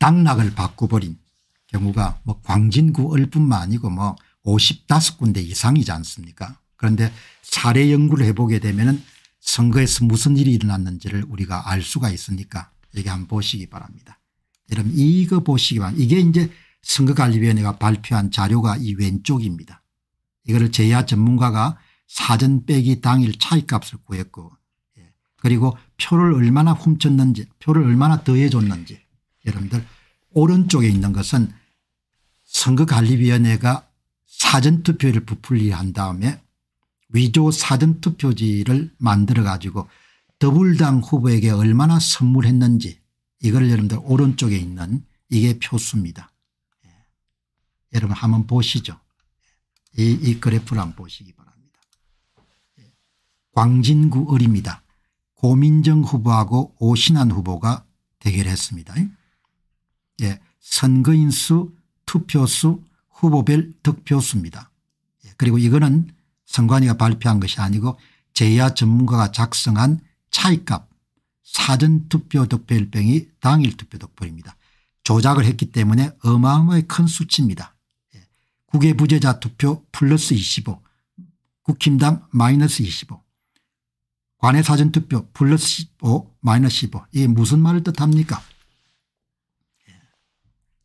당락을 바꿔버린 경우가 뭐 광진구 을뿐만 아니고 뭐 55군데 이상이지 않습니까 그런데 사례 연구를 해보게 되면 선거에서 무슨 일이 일어났는지를 우리가 알 수가 있으니까 여기 한번 보시기 바랍니다. 여러분 이거 보시기 바랍니다. 이게 이제 선거관리위원회가 발표한 자료가 이 왼쪽입니다. 이거를 제야 전문가가 사전 빼기 당일 차이값을 구했고 예. 그리고 표를 얼마나 훔쳤는지 표를 얼마나 더해줬는지 여러분들 오른쪽에 있는 것은 선거관리위원회가 사전투표를 부풀리 한 다음에 위조 사전투표지를 만들어 가지고 더불당 후보에게 얼마나 선물했는지 이걸 여러분들 오른쪽에 있는 이게 표수입니다. 예. 여러분 한번 보시죠. 예. 이, 이 그래프를 한번 보시기 바랍니다. 예. 광진구 을입니다. 고민정 후보하고 오신환 후보가 대결했습니다. 예, 선거인 수, 투표수, 후보별 득표수입니다. 예, 그리고 이거는 선관위가 발표한 것이 아니고 제야 전문가가 작성한 차이값 사전투표 득표일병이 당일투표 득표입니다. 조작을 했기 때문에 어마어마히 큰 수치입니다. 예, 국외부재자 투표 플러스 25 국힘당 마이너스 25 관외 사전투표 플러스 15 마이너스 15 이게 무슨 말을 뜻합니까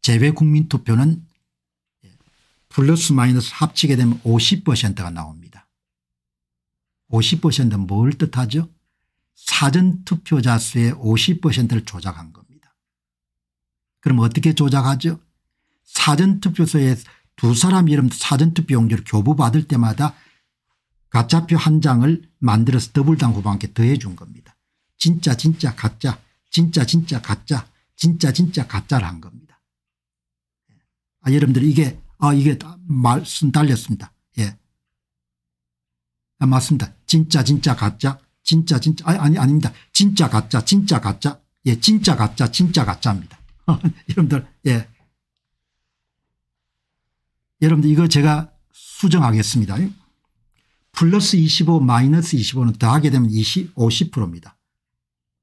재외 국민투표는 플러스 마이너스 합치게 되면 50%가 나옵니다. 50%는 뭘 뜻하죠? 사전투표자 수의 50%를 조작한 겁니다. 그럼 어떻게 조작하죠? 사전투표소에 두 사람 이름 사전투표 용지를 교부받을 때마다 가짜표 한 장을 만들어서 더블당 후보한테 더해 준 겁니다. 진짜 진짜 가짜 진짜 진짜 가짜 진짜 진짜 가짜를 한 겁니다. 아, 여러분들 이게, 아, 이게 말씀 달렸습니다. 예. 아, 맞습니다. 진짜, 진짜, 가짜. 진짜, 진짜. 아니, 아니, 아닙니다. 진짜, 가짜, 진짜, 가짜. 예, 진짜, 가짜, 진짜, 가짜입니다. 여러분들, 예. 여러분들 이거 제가 수정하겠습니다. 플러스 25 마이너스 25는 더하게 되면 20, 50%입니다.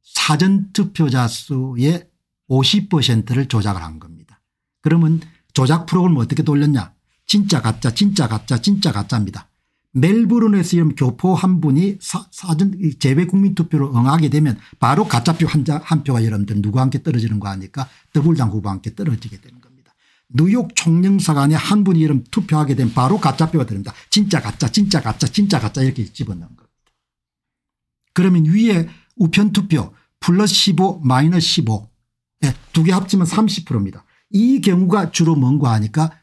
사전투표자 수의 50%를 조작을 한 겁니다. 그러면 조작 프로그램 어떻게 돌렸냐 진짜 가짜 진짜 가짜 진짜 가짜입니다. 멜버른에서 이런 교포 한 분이 사, 전 재배 국민투표로 응하게 되면 바로 가짜표 한, 자, 한 표가 여러분들 누구 함께 떨어지는 거 아니까 더불당 후보 함께 떨어지게 되는 겁니다. 뉴욕 총영사관에 한 분이 이런 투표하게 되면 바로 가짜표가 됩니다. 진짜 가짜 진짜 가짜 진짜 가짜 이렇게 집어넣은 겁니다. 그러면 위에 우편투표 플러스 15 마이너스 15 두개 예, 합치면 30%입니다. 이 경우가 주로 뭔가 하니까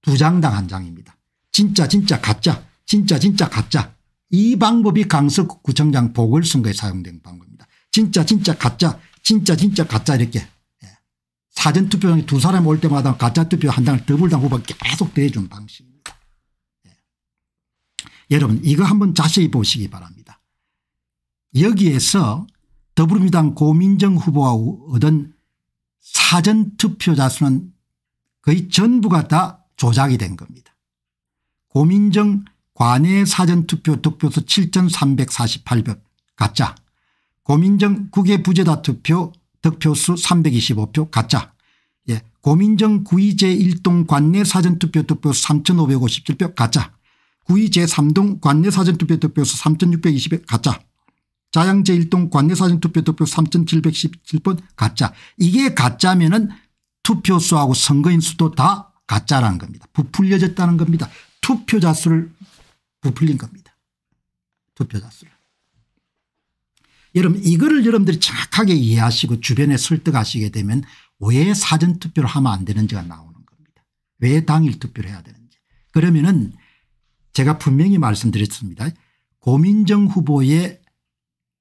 두 장당 한 장입니다. 진짜 진짜 가짜 진짜 진짜 가짜 이 방법이 강석 구청장 보궐선거에 사용된 방법입니다. 진짜 진짜 가짜 진짜 진짜 가짜 이렇게 예. 사전투표장에 두 사람 올 때마다 가짜투표 한 장을 더블당 후보 계속 대해준 방식입니다. 예. 여러분 이거 한번 자세히 보시기 바랍니다. 여기에서 더불어민당 고민정 후보가 얻은 사전투표자 수는 거의 전부가 다 조작이 된 겁니다. 고민정 관내 사전투표 득표수 7348표 가짜 고민정 국외 부재다 투표 득표수 325표 가짜 예, 고민정 구의 제1동 관내 사전투표 득표수 3557표 가짜 구의 제3동 관내 사전투표 득표수 3620표 가짜 자양제1동 관내사전투표 득표 3717번 가짜 이게 가짜면은 투표수하고 선거인 수도 다 가짜라는 겁니다. 부풀려졌다는 겁니다. 투표자 수를 부풀린 겁니다. 투표자 수를. 여러분 이거를 여러분들이 정확하게 이해하시고 주변에 설득하시게 되면 왜 사전투표를 하면 안 되는지가 나오는 겁니다. 왜 당일 투표를 해야 되는지. 그러면은 제가 분명히 말씀드렸습니다. 고민정 후보의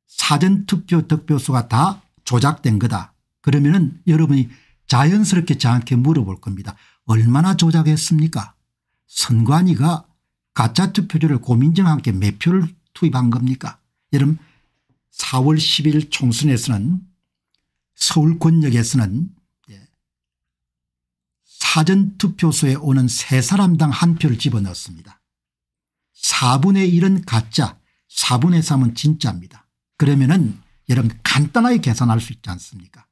사전투표 득표수가 다 조작된 거다. 그러면 은 여러분이 자연스럽게 저한테 물어볼 겁니다. 얼마나 조작했습니까? 선관위가 가짜 투표율를 고민정 함께 몇 표를 투입한 겁니까? 여러분 4월 10일 총선에서는 서울 권역에서는 예, 사전투표소에 오는 세 사람당 한 표를 집어넣었습니다. 4분의 1은 가짜 4분의 3은 진짜입니다. 그러면은 여러분 간단하게 계산할 수 있지 않습니까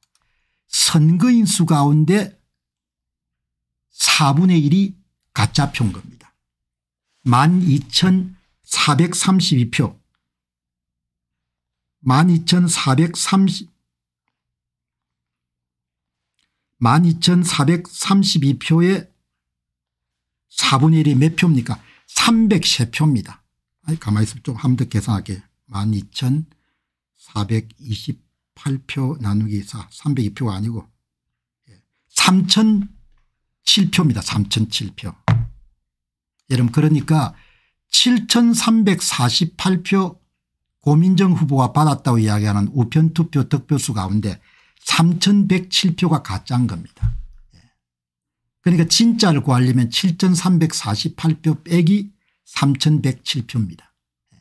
선거인 수 가운데 4분의 1이 가짜 표인 겁니다. 12,432표 12,430 12,432표에 4분의 1이 몇 표입니까 303표입니다. 아니 가만히 있으면 좀한번더 계산할게요. 1 2 4 3 2 428표 나누기 4 302표가 아니고 3007표입니다. 예, 3007표. 여러분 그러니까 7348표 고민정 후보가 받았다고 이야기하는 우편투표 득표수 가운데 3107표가 가짜인 겁니다. 예. 그러니까 진짜를 구하려면 7348표 빼기 3107표입니다. 예.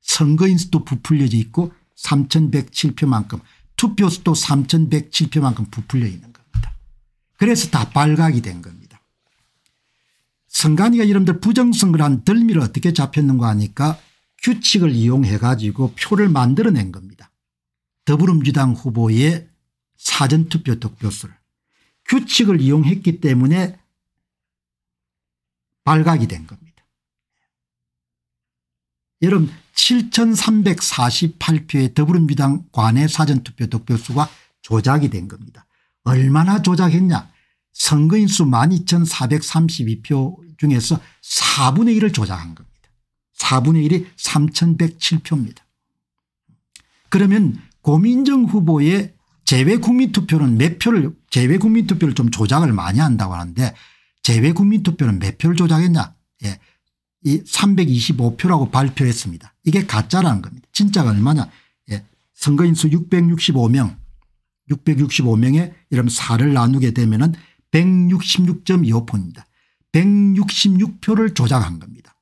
선거인수도 부풀려져 있고 3,107표만큼 투표수도 3,107표만큼 부풀려 있는 겁니다. 그래서 다 발각이 된 겁니다. 선관위가 이름들 부정선거를 한 덜미를 어떻게 잡혔는가 하니까 규칙을 이용해 가지고 표를 만들어낸 겁니다. 더불어민주당 후보의 사전투표 득표수를 규칙을 이용했기 때문에 발각이 된 겁니다. 여러분 7348표의 더불어민주당 관내 사전투표 득표수가 조작이 된 겁니다. 얼마나 조작했냐 선거인수 12,432표 중에서 4분의 1을 조작한 겁니다. 4분의 1이 3,107표입니다. 그러면 고민정 후보의 재외국민투표는 몇 표를 재외국민투표를 좀 조작을 많이 한다고 하는데 재외국민투표는 몇 표를 조작했냐 예. 이 325표라고 발표했습니다. 이게 가짜라는 겁니다. 진짜가 얼마냐 예. 선거인수 665명 665명에 이러면 4를 나누게 되면 은 166.25표입니다. 166표를 조작한 겁니다.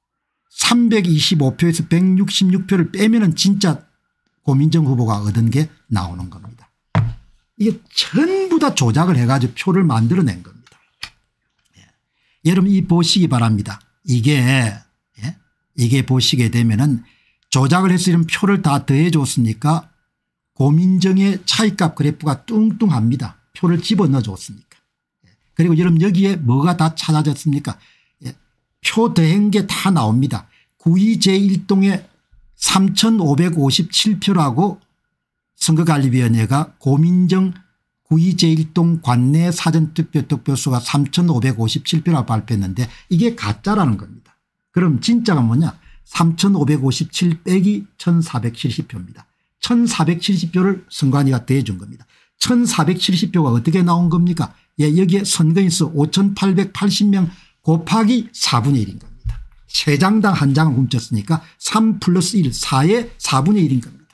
325표에서 166표를 빼면 은 진짜 고민정 후보가 얻은 게 나오는 겁니다. 이게 전부 다 조작을 해가지고 표를 만들어낸 겁니다. 예. 여러분 이 보시기 바랍니다. 이게 이게 보시게 되면은 조작을 해서 이런 표를 다 더해 줬으니까 고민정의 차이값 그래프가 뚱뚱합니다. 표를 집어넣어 줬으니까. 예. 그리고 여러분 여기에 뭐가 다 찾아졌습니까 예. 표 더한 게 다 나옵니다. 9이 제1동에 3557표라고 선거관리위원회가 고민정 9이 제1동 관내 사전투표 득표수가 3557표라고 발표했는데 이게 가짜라는 겁니다. 그럼 진짜가 뭐냐 3557 빼기 1470표입니다. 1470표를 선관위가 대준 겁니다. 1470표가 어떻게 나온 겁니까 예, 여기에 선거인수 5880명 곱하기 4분의 1인 겁니다. 3장당 1장을 훔쳤으니까 3 플러스 1 4의 4분의 1인 겁니다.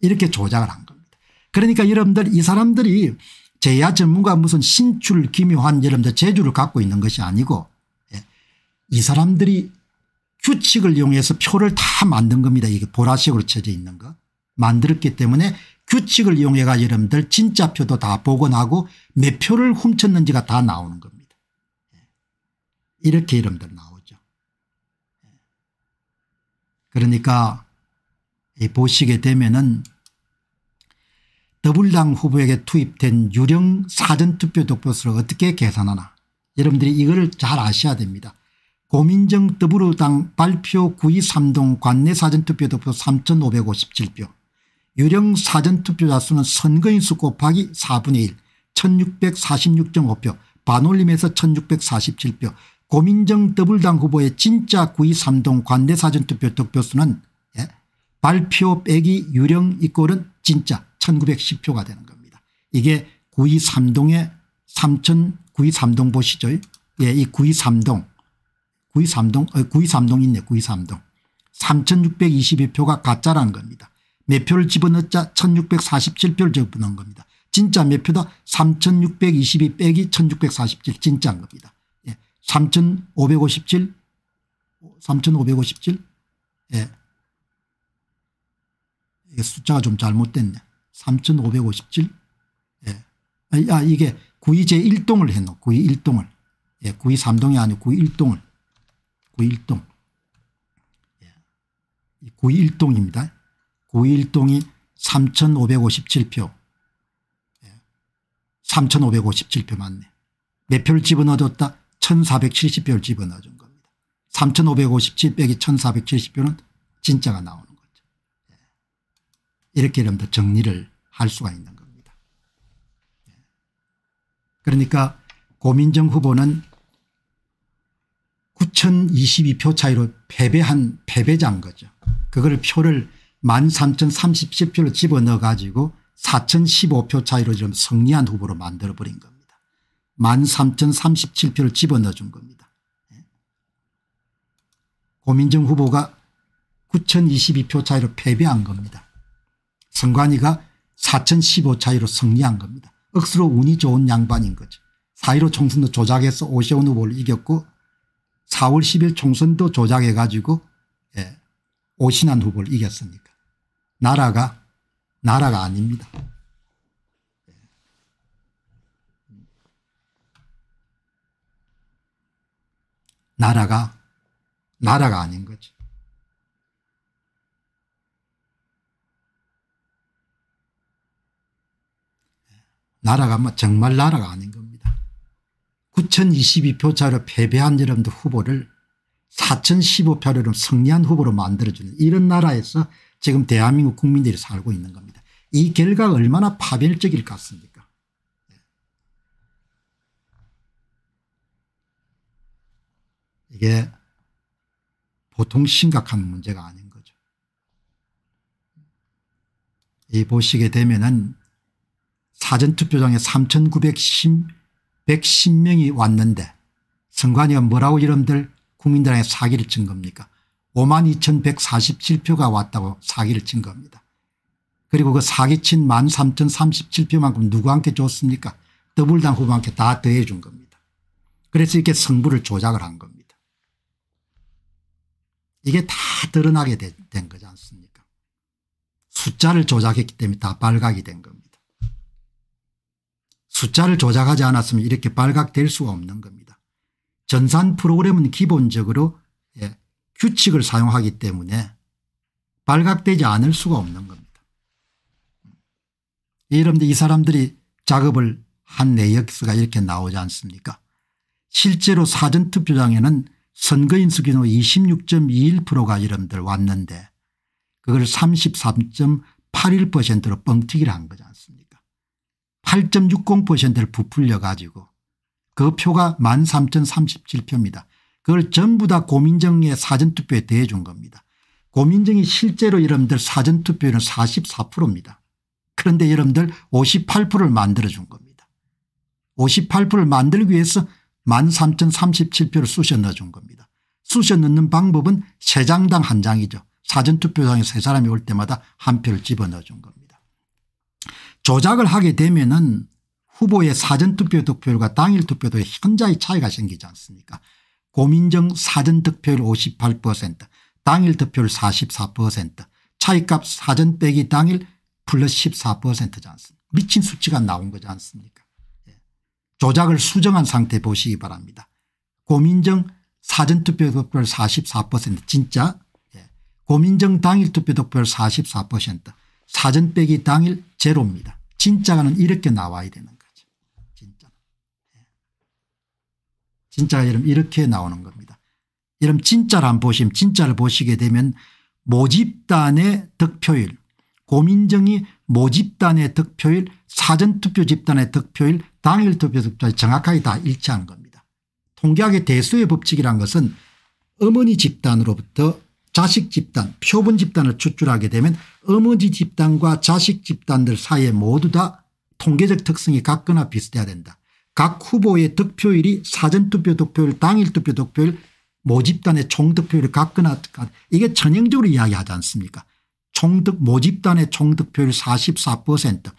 이렇게 조작을 한 겁니다. 그러니까 여러분들 이 사람들이 제야 전문가 무슨 신출 기묘한 여러분들 재주를 갖고 있는 것이 아니고 이 사람들이 규칙을 이용해서 표를 다 만든 겁니다. 이게 보라색으로 쳐져 있는 거 만들었기 때문에 규칙을 이용해가 여러분들 진짜 표도 다 복원하고 몇 표를 훔쳤는지가 다 나오는 겁니다. 예. 이렇게 여러분들 나오죠. 예. 그러니까 보시게 되면은 더블당 후보에게 투입된 유령 사전투표 득표수를 어떻게 계산하나 여러분들이 이걸잘 아셔야 됩니다. 고민정 더불어당 발표 9위 3동 관내 사전투표 도표 3557표 유령 사전투표자 수는 선거인 수 곱하기 4분의 1 1646.5표 반올림에서 1647표 고민정 더블당 후보의 진짜 9위 3동 관내 사전투표 득표수는 예? 발표 빼기 유령 이꼴은 진짜 1910표가 되는 겁니다. 이게 9위 3동의 3000 9위 3동 보시죠. 예, 이 9위 3동 구이 3동, 어, 구이 3동 있네, 구이 3동. 3622표가 가짜라 겁니다. 매표를 집어넣자 1647표를 적어놓은 겁니다. 진짜 매표다 3622 빼기 1647 진짜인 겁니다. 예. 3557 3557 예. 이게 숫자가 좀 잘못됐네. 3557 예. 아 이게 구이 제1동을 해놓고 구 1동을 예. 구이 3동이 아니고 구 1동을 고일동. 고일동입니다. 고일동이 3,557표. 3,557표 맞네. 몇 네 표를 집어넣어줬다? 1,470표를 집어넣어준 겁니다. 3,557 빼기 1,470표는 진짜가 나오는 거죠. 예. 이렇게 여러분들 정리를 할 수가 있는 겁니다. 예. 그러니까 고민정 후보는 9,022표 차이로 패배한 패배자인 거죠. 그걸 표를 13,037표를 집어넣어 가지고 4,015표 차이로 지금 승리한 후보로 만들어버린 겁니다. 13,037표를 집어넣어 준 겁니다. 예. 고민정 후보가 9,022표 차이로 패배한 겁니다. 선관이가4,015 차이로 승리한 겁니다. 억수로 운이 좋은 양반인 거죠. 4.15 총선도 조작해서 오세훈 후보를 이겼고 4월 10일 총선도 조작해 가지고 예, 오신한 후보를 이겼습니까 나라가 나라가 아닙니다. 나라가 나라가 아닌 거죠. 나라가 뭐 정말 나라가 아닌 거 9022표차로 패배한 여러분도 후보를 4015표로 승리한 후보로 만들어주는 이런 나라에서 지금 대한민국 국민들이 살고 있는 겁니다. 이 결과가 얼마나 파멸적일 것 같습니까 네. 이게 보통 심각한 문제가 아닌 거죠. 이 보시게 되면 은 사전투표장에 3910 110명이 왔는데 선관위가 뭐라고 이름들 국민들한테 사기를 친 겁니까 52,147표가 왔다고 사기를 친 겁니다. 그리고 그 사기친 13,037표만큼 누구한테 줬습니까 더블당 후보한테 다 더해 준 겁니다. 그래서 이렇게 승부를 조작을 한 겁니다. 이게 다 드러나게 된 거지 않습니까 숫자를 조작했기 때문에 다 발각이 된 겁니다. 숫자를 조작하지 않았으면 이렇게 발각될 수가 없는 겁니다. 전산 프로그램은 기본적으로 예, 규칙을 사용하기 때문에 발각되지 않을 수가 없는 겁니다. 음. 여러분들 이 사람들이 작업을 한 내역서가 이렇게 나오지 않습니까 실제로 사전투표장에는 선거인 수기호 26.21%가 여러분들 왔는데 그걸 33.81%로 뻥튀기를 한 거지 않습니까 8.60%를 부풀려 가지고 그 표가 13,037표입니다. 그걸 전부 다 고민정의 사전투표에 대해준 겁니다. 고민정이 실제로 여러분들 사전투표율은 44%입니다. 그런데 여러분들 58%를 만들어준 겁니다. 58%를 만들기 위해서 13,037표를 쑤셔 넣어준 겁니다. 쑤셔 넣는 방법은 세장당 한장이죠 사전투표장에 세 사람이 올 때마다 한 표를 집어넣어준 겁니다. 조작을 하게 되면은 후보의 사전투표 득표율과 당일 투표도의 현저히 차이가 생기지 않습니까 고민정 사전득표율 58% 당일 득표율 44% 차이값 사전 빼기 당일 플러스 14%지 않습니까 미친 수치가 나온 거지 않습니까 예. 조작을 수정한 상태 보시기 바랍니다. 고민정 사전투표 득표율 44% 진짜 예. 고민정 당일 투표 득표율 44% 사전 빼기 당일 제로입니다. 진짜가는 이렇게 나와야 되는 거죠. 진짜. 예. 진짜가 이름 이렇게 나오는 겁니다. 이름 진짜를 한번 보시면 진짜를 보시게 되면 모집단의 득표율 고민정이 모집단의 득표율 사전투표 집단의 득표율 당일 투표 득표율 정확하게 다 일치한 겁니다. 통계학의 대수의 법칙이란 것은 어머니 집단으로부터 자식 집단 표본 집단을 추출하게 되면 어머니 집단과 자식 집단들 사이에 모두 다 통계적 특성이 같거나 비슷해야 된다. 각 후보의 득표율이 사전투표 득표율 당일 투표 득표율 모집단의 총득표율이 같거나 이게 전형적으로 이야기하지 않습니까 총득 모집단의 총득표율 44%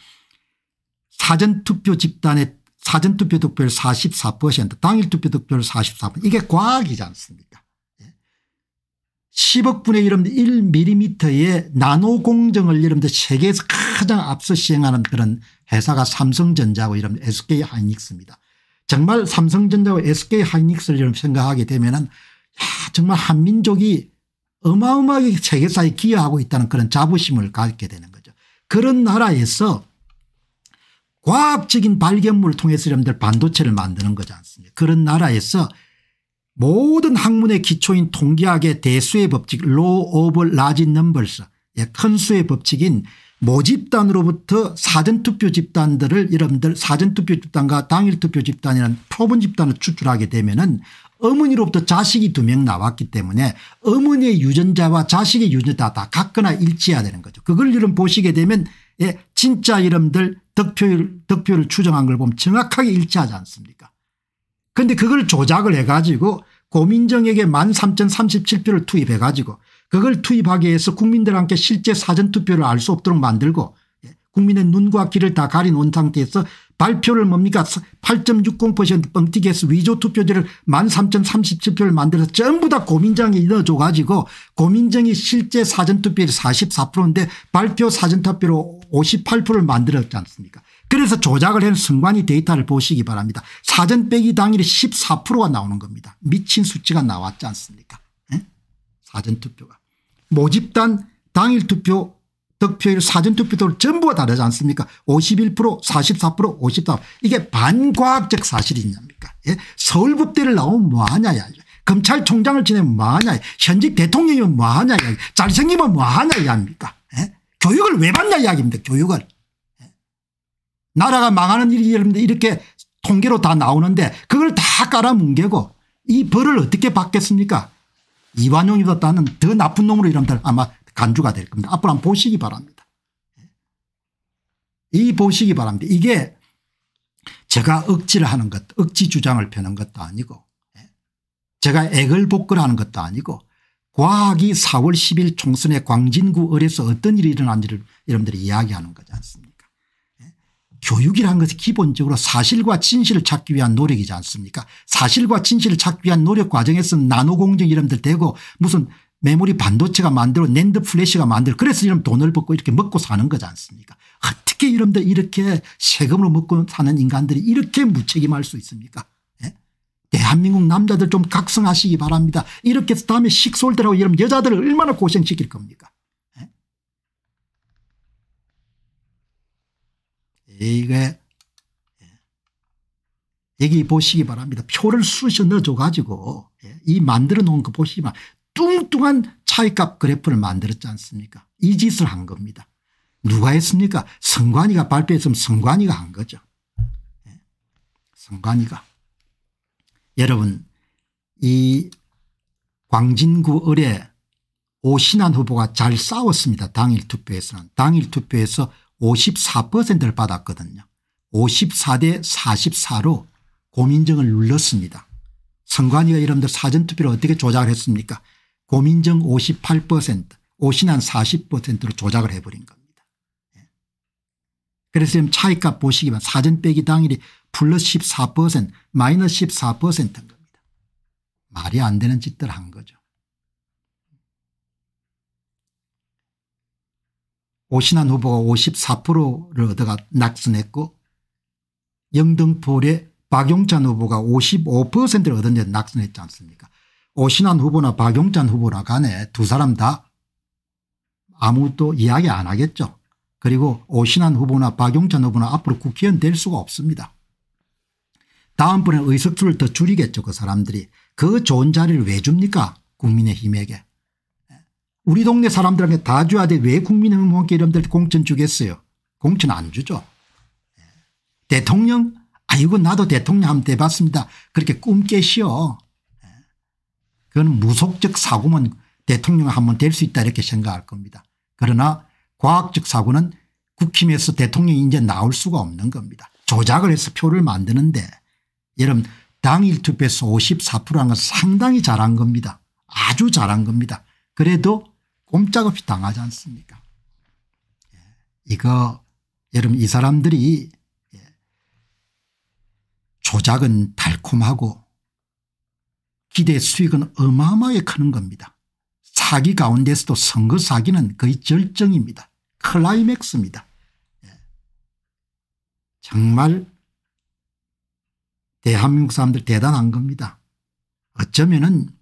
사전투표 집단의 사전투표 득표율 44% 당일투표 득표율 44% 이게 과학이지 않습니까 10억분의 이름 1mm의 나노 공정을 이름들 세계에서 가장 앞서 시행하는 그런 회사가 삼성전자고 이름 SK 하이닉스입니다. 정말 삼성전자와 SK 하이닉스를 이름 생각하게 되면 은 정말 한민족이 어마어마하게 세계사에 기여하고 있다는 그런 자부심을 갖게 되는 거죠. 그런 나라에서 과학적인 발견물을 통해서 이름들 반도체를 만드는 거지 않습니까 그런 나라에서 모든 학문의 기초인 통계학의 대수의 법칙 law of large numbers 예, 큰 수의 법칙인 모집단으로부터 사전투표 집단들을 여러분들 사전투표 집단과 당일투표 집단이라는 표본 집단을 추출하게 되면은 어머니로부터 자식이 두 명 나왔기 때문에 어머니의 유전자와 자식의 유전자 다 같거나 일치해야 되는 거죠. 그걸 여러분 보시게 되면 예, 진짜 여러분들 득표율, 득표를 추정한 걸 보면 정확하게 일치하지 않습니까? 근데 그걸 조작을 해가지고 고민정에게 13,037표를 투입해가지고 그걸 투입하기 위해서 국민들한테 실제 사전투표를 알 수 없도록 만들고 예, 국민의 눈과 귀를 다 가린 온 상태에서 발표를 뭡니까 8.60% 뻥튀기해서 위조투표지를 13,037표를 만들어서 전부 다 고민정에 넣어줘 가지고 고민정이 실제 사전투표율이 44%인데 발표 사전투표로 58%를 만들었지 않습니까 그래서 조작을 한선관이 데이터를 보시기 바랍니다. 사전 빼기 당일에 14%가 나오는 겁니다. 미친 수치가 나왔지 않습니까 에? 예? 사전 투표가. 모집단 당일 투표 득표율 사전투표율 전부가 다르지 않습니까 51% 44% 54% 이게 반과학적 사실이냐입니까 예? 서울법대를 나오면 뭐하냐 야. 검찰총장을 지내면 뭐하냐 현직 대통령이면 뭐하냐 야. 잘생기면 뭐하냐 이합니까 예? 교육을 왜 받냐 이야기입니다 교육을 나라가 망하는 일이 여러분들 이렇게 통계로 다 나오는데 그걸 다 깔아뭉개고 이 벌을 어떻게 받겠습니까 이완용이보다는 더 나쁜 놈으로 이름들 아마 간주가 될 겁니다. 앞으로 한번 보시기 바랍니다. 이 보시기 바랍니다. 이게 제가 억지를 하는 것 억지 주장을 펴는 것도 아니고 예, 제가 액을 복걸하는 것도 아니고 과학이 4월 10일 총선에 광진구 어려서 어떤 일이 일어난지를 여러분들이 이야기하는 거지 않습니까 교육이라는 것이 기본적으로 사실과 진실을 찾기 위한 노력이지 않습니까 사실과 진실을 찾기 위한 노력 과정에서 나노공정 이름들 되고 무슨 메모리 반도체가 만들어 낸드 플래시가 만들어 그래서 이런 돈을 벗고 이렇게 먹고 사는 거지 않습니까 어떻게 이런들 이렇게 세금으로 먹고 사는 인간들이 이렇게 무책임할 수 있습니까 예? 대한민국 남자들 좀 각성하시기 바랍니다 이렇게 해서 다음에 식솔들하고 이런 여자들을 얼마나 고생시킬 겁니까 이게 예. 여기 보시기 바랍니다. 표를 쑤셔 넣어줘 가지고 예. 이 만들어 놓은 거 보시면 뚱뚱한 차이값 그래프를 만들었지 않습니까 이 짓을 한 겁니다. 누가 했습니까 성관이가 발표했으면 성관이가 한 거죠. 성관이가. 예. 여러분 이 광진구 의뢰 오신환 후보가 잘 싸웠습니다. 당일 투표에서는. 당일 투표에서 54%를 받았거든요. 54대 44로 고민정을 눌렀습니다. 선관위가 여러분들 사전투표를 어떻게 조작을 했습니까 고민정 58% 오신한 40%로 조작을 해버린 겁니다. 예. 그래서 지금 차이값 보시기만 사전 빼기 당일이 플러스 14% 마이너스 14%인 겁니다. 말이 안 되는 짓들 한 거죠. 오신환 후보가 54%를 얻어가 낙선했고 영등포의 박용찬 후보가 55%를 얻은데 낙선했지 않습니까 오신환 후보나 박용찬 후보나 간에 두 사람 다 아무도 것 이야기 안 하겠죠. 그리고 오신환 후보나 박용찬 후보나 앞으로 국회의원 될 수가 없습니다. 다음번에 의석수를 더 줄이겠죠 그 사람들이. 그 좋은 자리를 왜 줍니까 국민의힘에게. 우리 동네 사람들한테 다 줘야 돼. 왜 국민의힘 의원께 이름들 공천 주겠어요. 공천 안 주죠. 예. 대통령 아이고 나도 대통령 한번 돼봤습니다. 그렇게 꿈 깨시오. 예. 그건 무속적 사고만 대통령 한번 될 수 있다 이렇게 생각할 겁니다. 그러나 과학적 사고는 국힘에서 대통령이 이제 나올 수가 없는 겁니다. 조작을 해서 표를 만드는데 여러분 당일 투표에서 54%한 건 상당히 잘한 겁니다. 아주 잘한 겁니다. 그래도 꼼짝없이 당하지 않습니까 예. 이거 여러분 이 사람들이 예. 조작은 달콤하고 기대 수익은 어마어마하게 크는 겁니다. 사기 가운데서도 선거 사기는 거의 절정입니다. 클라이맥스입니다. 예. 정말 대한민국 사람들 대단한 겁니다. 어쩌면 은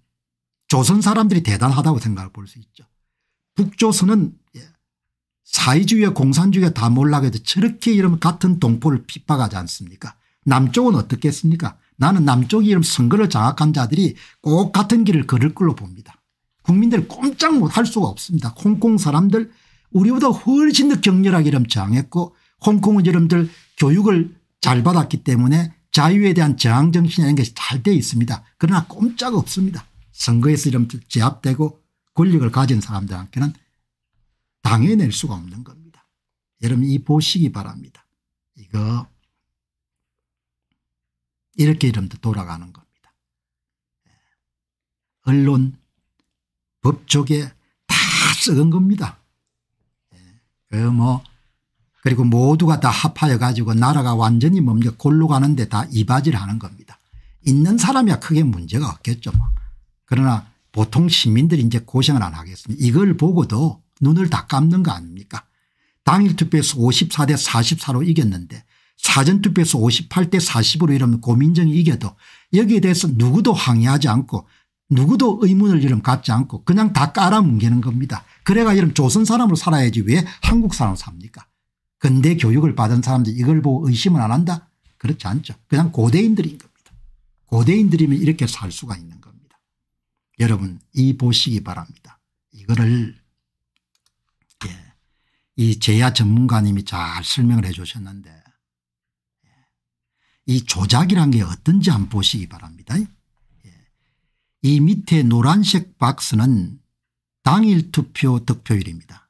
조선 사람들이 대단하다고 생각할수 있죠. 북조선은 예, 사회주의와 공산주의가 다 몰락해도 저렇게 이러면 같은 동포를 핍박하지 않습니까 남쪽은 어떻겠습니까 나는 남쪽이 이런 선거를 장악한 자들이 꼭 같은 길을 걸을 걸로 봅니다 국민들 꼼짝 못할 수가 없습니다 홍콩 사람들 우리보다 훨씬 더 격렬하게 이름 저항했고 홍콩은 여러분들 교육을 잘 받았기 때문에 자유에 대한 저항정신이라는 것이 잘돼 있습니다. 그러나 꼼짝 없습니다. 선거에서 이름 제압되고 권력을 가진 사람들한테는 당해낼 수가 없는 겁니다. 여러분 이 보시기 바랍니다. 이거 이렇게 이름도 돌아가는 겁니다. 예. 언론 법조계 다 썩은 겁니다. 예. 그뭐 그리고 모두가 다 합하여 가지고 나라가 완전히 멈춰 골로 가는데 다 이바지를 하는 겁니다. 있는 사람이야 크게 문제가 없겠죠. 뭐. 그러나 보통 시민들이 이제 고생을 안하겠습니까 이걸 보고도 눈을 다 감는 거 아닙니까 당일 투표에서 54대 44로 이겼는데 사전투표에서 58대 40으로 이러면 고민정이 이겨도 여기에 대해서 누구도 항의하지 않고 누구도 의문을 이름 갖지 않고 그냥 다 깔아뭉개는 겁니다. 그래가 이름 조선 사람으로 살아야지 왜 한국 사람으로 삽니까 근대 교육을 받은 사람들이 이걸 보고 의심을 안 한다? 그렇지 않죠. 그냥 고대인들인 겁니다. 고대인들이면 이렇게 살 수가 있는 여러분 이 보시기 바랍니다. 이거를 예, 이 제야 전문가님이 잘 설명을 해 주셨는데 예, 이 조작이란 게 어떤지 한 보시기 바랍니다. 예, 이 밑에 노란색 박스는 당일 투표 득표율입니다.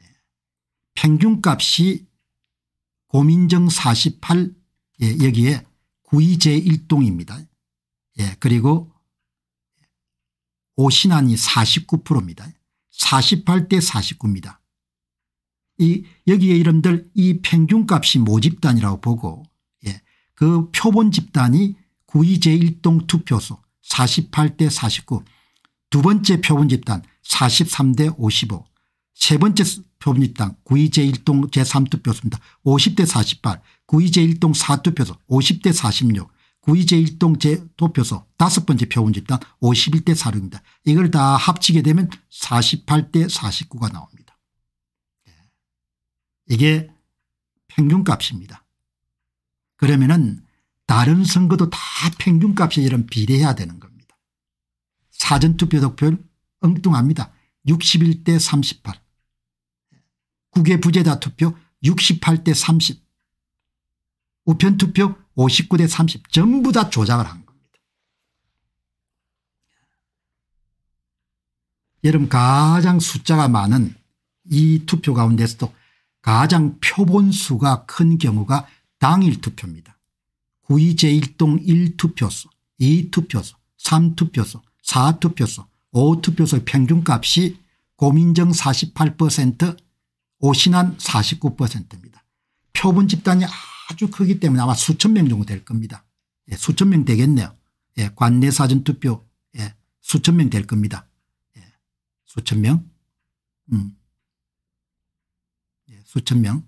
예, 평균값이 고민정 48 예, 여기에 구의제 1동입니다. 예, 그리고 오신환이 49%입니다. 48대 49입니다. 이 여기에 이름들 이 평균값이 모집단이라고 보고 예, 그 표본 집단이 구의 제1동 투표소 48대 49, 두 번째 표본 집단 43대 55, 세 번째 표본 집단 구의 제1동 제3투표소입니다. 50대 48, 구의 제1동 4투표소 50대 46, 구의제1동 제도표소 다섯 번째 표본집단 51대 4 6입니다 이걸 다 합치게 되면 48대 49가 나옵니다. 예. 이게 평균값입니다. 그러면은 다른 선거도 다 평균값에 이런 비례해야 되는 겁니다. 사전투표 득표율 엉뚱합니다. 61대 38. 국외 부재자 투표 68대 30. 우편투표 59대 30 전부 다 조작을 한 겁니다. 여름 가장 숫자가 많은 이 투표 가운데서도 가장 표본수가 큰 경우가 당일 투표입니다. 9.2 제1동 1투표수 2투표수 3투표수 4투표수 5투표수의 평균값이 고민정 48% 오신한 49%입니다. 표본 집단이 아주 크기 때문에 아마 수천 명 정도 될 겁니다. 예, 수천 명 되겠네요. 예, 관내 사전투표 예, 수천 명 될 겁니다. 예, 수천 명. 음. 예, 수천 명.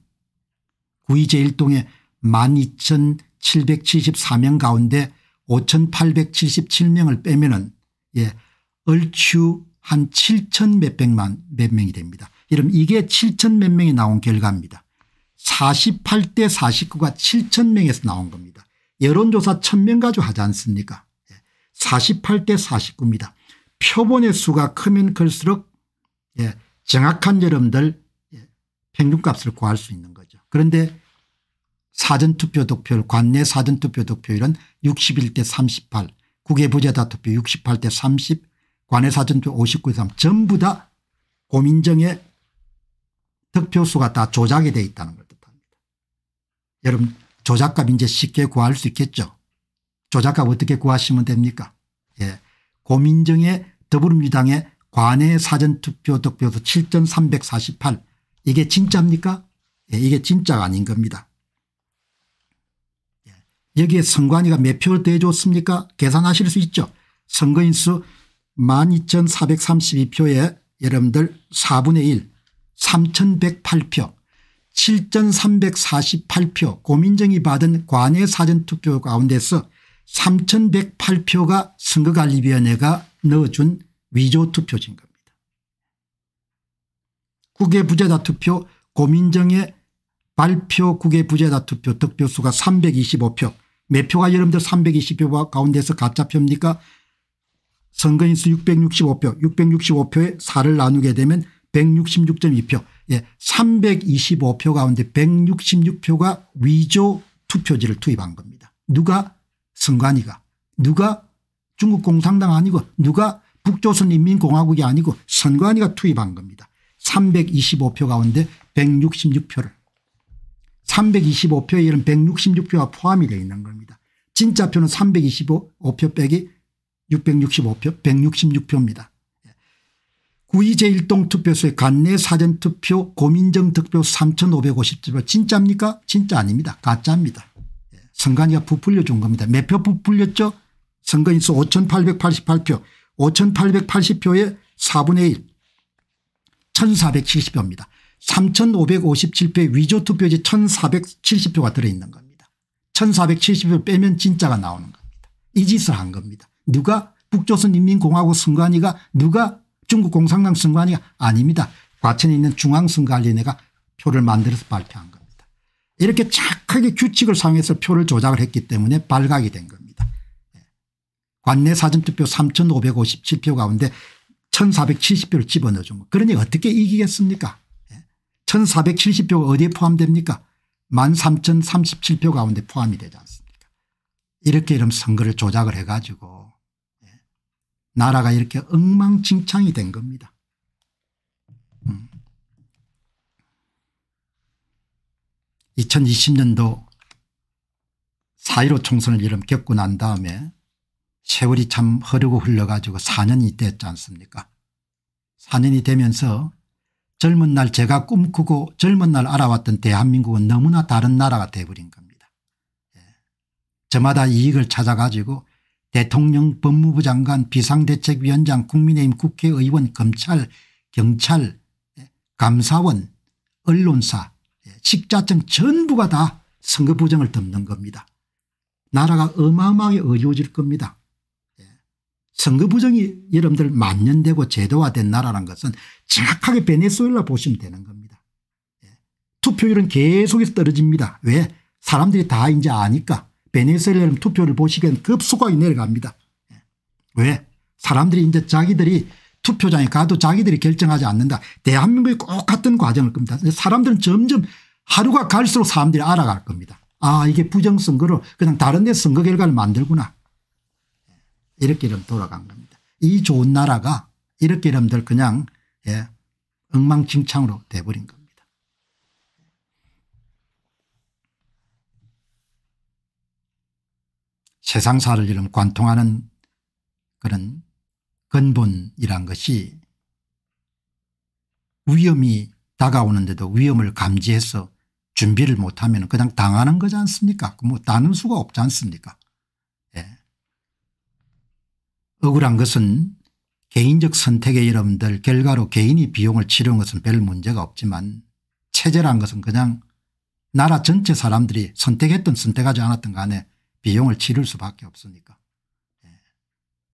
구의 제1동에 12,774명 가운데 5,877명을 빼면 은 예, 얼추 한 7천 몇백만 몇 명이 됩니다. 이럼 이게 7천 몇 명이 나온 결과입니다. 48대 49가 7천 명에서 나온 겁니다. 여론조사 1000명 가지고 하지 않습니까 48대 예. 49입니다. 표본의 수가 크면 클수록 예, 정확한 여러분들 예, 평균값을 구할 수 있는 거죠. 그런데 사전투표 득표 관내 사전투표 득표율은 61대 38 국외부재다 투표 68대 30 관내 사전투표 59대 3 전부 다 고민정의 득표수가 다 조작이 돼 있다는 거예요. 여러분 조작값 이제 쉽게 구할 수 있겠죠. 조작값 어떻게 구하시면 됩니까? 예. 고민정의 더불어민주당의 관외 사전투표 득표수 7,348 이게 진짜입니까? 예. 이게 진짜가 아닌 겁니다. 예. 여기에 선관위가 몇 표를 대줬습니까? 계산하실 수 있죠. 선거인수 12,432표에 여러분들 4분의 1 3,108표 7전 348표 고민정이 받은 관외 사전투표 가운데서 3108표가 선거관리위원회가 넣어준 위조투표진 겁니다. 국외부재자 투표 고민정의 발표 국외부재자 투표 득표수가 325표 몇 표가 여러분들 320표 가운데서 가짜표입니까 선거인수 665표 665표에 4를 나누게 되면 166.2표 예, 325표 가운데 166표가 위조 투표지를 투입한 겁니다. 누가 선관위가 누가 중국 공산당 아니고 누가 북조선인민공화국이 아니고 선관위가 투입한 겁니다. 325표 가운데 166표를 325표에 이 166표가 포함이 되어 있는 겁니다. 진짜 표는 325표 빼기 665표 166표입니다. 구의제일동 투표소의 관내 사전투표 고민정 득표 3 5 5 0표 진짜입니까 진짜 아닙니다 가짜입니다 예, 선관위가 부풀려 준 겁니다 몇 표 부풀렸죠 선거인수 5888표 5880표의 4분의 1 1470표입니다 3557표의 위조투표지 1470표가 들어있는 겁니다 1470표 빼면 진짜가 나오는 겁니다 이 짓을 한 겁니다 누가 북조선인민공화국 선관위가 누가 중국 공산당 선관위가 아닙니다. 과천에 있는 중앙선관위원가 표를 만들어서 발표한 겁니다. 이렇게 착하게 규칙을 사용해서 표를 조작을 했기 때문에 발각이 된 겁니다. 예. 관내 사전투표 3557표 가운데 1470표를 집어넣어준 거. 그러니 어떻게 이기겠습니까 1470표가 예. 어디에 포함됩니까 13037표 가운데 포함이 되지 않습니까 이렇게 이런 선거를 조작을 해가지고 나라가 이렇게 엉망진창이 된 겁니다. 2020년도 음. 4.15 총선을 이름 겪고 난 다음에 세월이 참 흐르고 흘러가지고 4년이 됐지 않습니까 4년이 되면서 젊은 날 제가 꿈꾸고 젊은 날 알아왔던 대한민국은 너무나 다른 나라가 돼버린 겁니다. 예. 저마다 이익을 찾아가지고 대통령 법무부 장관 비상대책위원장 국민의힘 국회의원 검찰 경찰 예, 감사원 언론사 예, 식자청 전부가 다 선거 부정을 덮는 겁니다. 나라가 어마어마하게 어려워질 겁니다. 예, 선거 부정이 여러분들 만년되고 제도화된 나라란 것은 정확하게 베네수엘라 보시면 되는 겁니다. 투표율은 계속해서 떨어집니다. 왜? 사람들이 다 이제 아니까. 베네수엘라는 투표를 보시기엔 급속하게 내려갑니다. 예. 왜? 사람들이 이제 자기들이 투표장에 가도 자기들이 결정하지 않는다. 대한민국이 꼭 같은 과정일 겁니다. 사람들은 점점 하루가 갈수록 사람들이 알아갈 겁니다. 아 이게 부정선거로 그냥 다른 데 선거 결과를 만들구나. 예. 이렇게 좀 돌아간 겁니다. 이 좋은 나라가 이렇게 이러면 그냥 예, 엉망진창으로 돼버린 겁니다. 세상사를 이런 관통하는 그런 근본이란 것이 위험이 다가오는데도 위험을 감지해서 준비를 못하면 그냥 당하는 거지 않습니까? 그 뭐다는 수가 없지 않습니까? 예. 억울한 것은 개인적 선택의 여러분들 결과로 개인이 비용을 치른 것은 별 문제가 없지만 체제란 것은 그냥 나라 전체 사람들이 선택했던 선택하지 않았던 간에 비용을 치를 수밖에 없으니까.